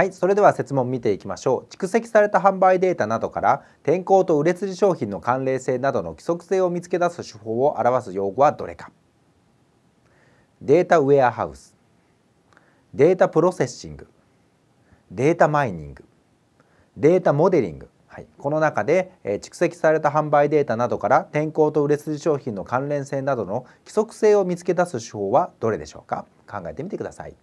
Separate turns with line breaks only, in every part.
はい、それでは説問見ていきましょう。蓄積された販売データなどから天候と売れ筋商品の関連性などの規則性を見つけ出す手法を表す用語はどれか。データウェアハウス、データプロセッシング、データマイニング、データモデリング。はい、この中で、え蓄積された販売データなどから天候と売れ筋商品の関連性などの規則性を見つけ出す手法はどれでしょうか考えてみてください。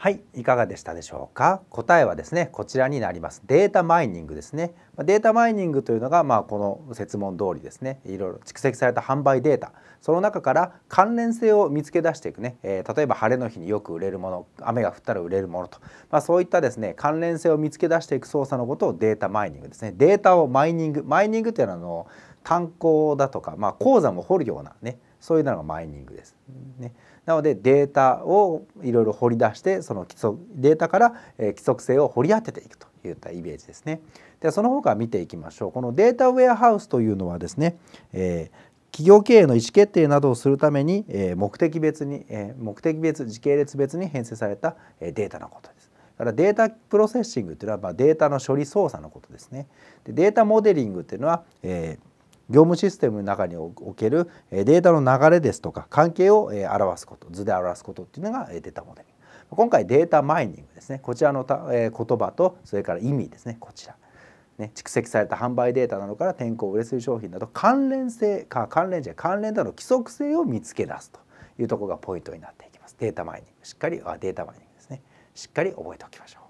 はい、いかがでしたでしょうか。答えはですね、こちらになります。データマイニングですね。データマイニングというのが、まあ、この説問通りですね、いろいろ蓄積された販売データ、その中から関連性を見つけ出していくね、えー、例えば晴れの日によく売れるもの、雨が降ったら売れるものと、まあ、そういったですね、関連性を見つけ出していく操作のことをデータマイニングですね。データをマイニング、マイニングというのはあの、炭鉱だとか、まあ、鉱山を掘るようなね、そういうのがマイニングです。ね、なのでデータをいろいろ掘り出してその基礎データから、え規則性を掘り当てていくといったイメージですね。ではその他見ていきましょう。このデータウェアハウスというのはですね、えー企業経営の意思決定などをするために、え目的別に、え目的別時系列別に編成された、えデータのことです。だからデータプロセッシングというのは、まあ、データの処理操作のことですね。でデータモデリングというのは、えー、業務システムの中におけるデータの流れですとか関係を表すこと図で表すことっていうのがデータモデル今回データマイニングですねこちらのた、え言葉とそれから意味ですねこちら、ね、蓄積された販売データなどから天候売れ筋商品など関連性か関連じゃ関連なの規則性を見つけ出すというところがポイントになっていきますデータマイニングしっかりあデータマイニングですねしっかり覚えておきましょう